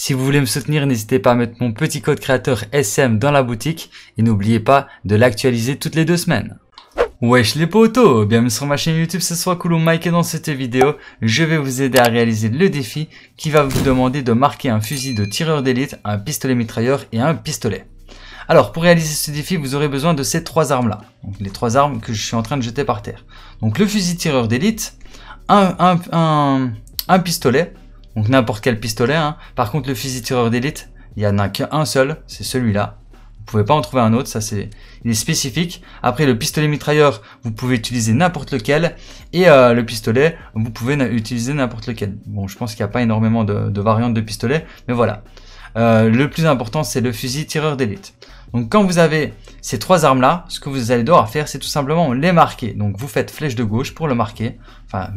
Si vous voulez me soutenir, n'hésitez pas à mettre mon petit code créateur SM dans la boutique et n'oubliez pas de l'actualiser toutes les deux semaines. Wesh les potos Bienvenue sur ma chaîne YouTube, ce soir ou Mike et dans cette vidéo, je vais vous aider à réaliser le défi qui va vous demander de marquer un fusil de tireur d'élite, un pistolet mitrailleur et un pistolet. Alors, pour réaliser ce défi, vous aurez besoin de ces trois armes-là. donc Les trois armes que je suis en train de jeter par terre. Donc le fusil tireur d'élite, un, un, un pistolet donc n'importe quel pistolet. Hein. Par contre, le fusil tireur d'élite, il y en a qu'un seul, c'est celui-là. Vous pouvez pas en trouver un autre, ça c'est, il est spécifique. Après le pistolet mitrailleur, vous pouvez utiliser n'importe lequel, et euh, le pistolet, vous pouvez utiliser n'importe lequel. Bon, je pense qu'il n'y a pas énormément de, variantes de pistolet, mais voilà. Euh, le plus important, c'est le fusil tireur d'élite. Donc quand vous avez ces trois armes là, ce que vous allez devoir faire, c'est tout simplement les marquer. Donc vous faites flèche de gauche pour le marquer, enfin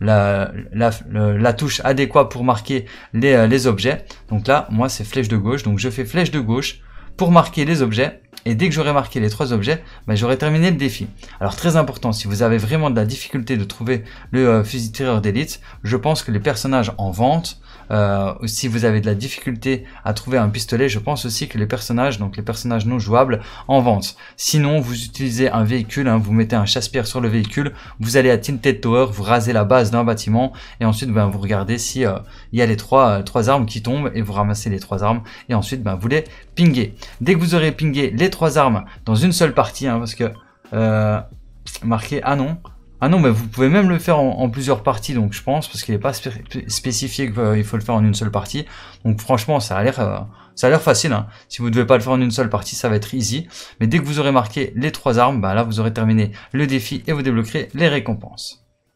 la, la, la touche adéquate pour marquer les, euh, les objets. Donc là, moi, c'est flèche de gauche. Donc je fais flèche de gauche pour marquer les objets. Et dès que j'aurai marqué les trois objets, bah, j'aurai terminé le défi. Alors très important, si vous avez vraiment de la difficulté de trouver le euh, fusil tireur d'élite, je pense que les personnages en vente, euh, si vous avez de la difficulté à trouver un pistolet, je pense aussi que les personnages, donc les personnages non jouables, en vente. Sinon, vous utilisez un véhicule, hein, vous mettez un chasse-pierre sur le véhicule, vous allez à Tinted Tower, vous rasez la base d'un bâtiment, et ensuite ben, vous regardez si euh, il y a les trois, trois armes qui tombent, et vous ramassez les trois armes, et ensuite ben, vous les pinguez. Dès que vous aurez pingué les trois armes dans une seule partie, hein, parce que euh, marqué ah non, ah non, mais vous pouvez même le faire en, plusieurs parties, donc je pense, parce qu'il n'est pas spécifié qu'il faut le faire en une seule partie. Donc franchement, ça a l'air, euh, ça a l'air facile. Hein. Si vous ne devez pas le faire en une seule partie, ça va être easy. Mais dès que vous aurez marqué les trois armes, bah là vous aurez terminé le défi et vous débloquerez les récompenses.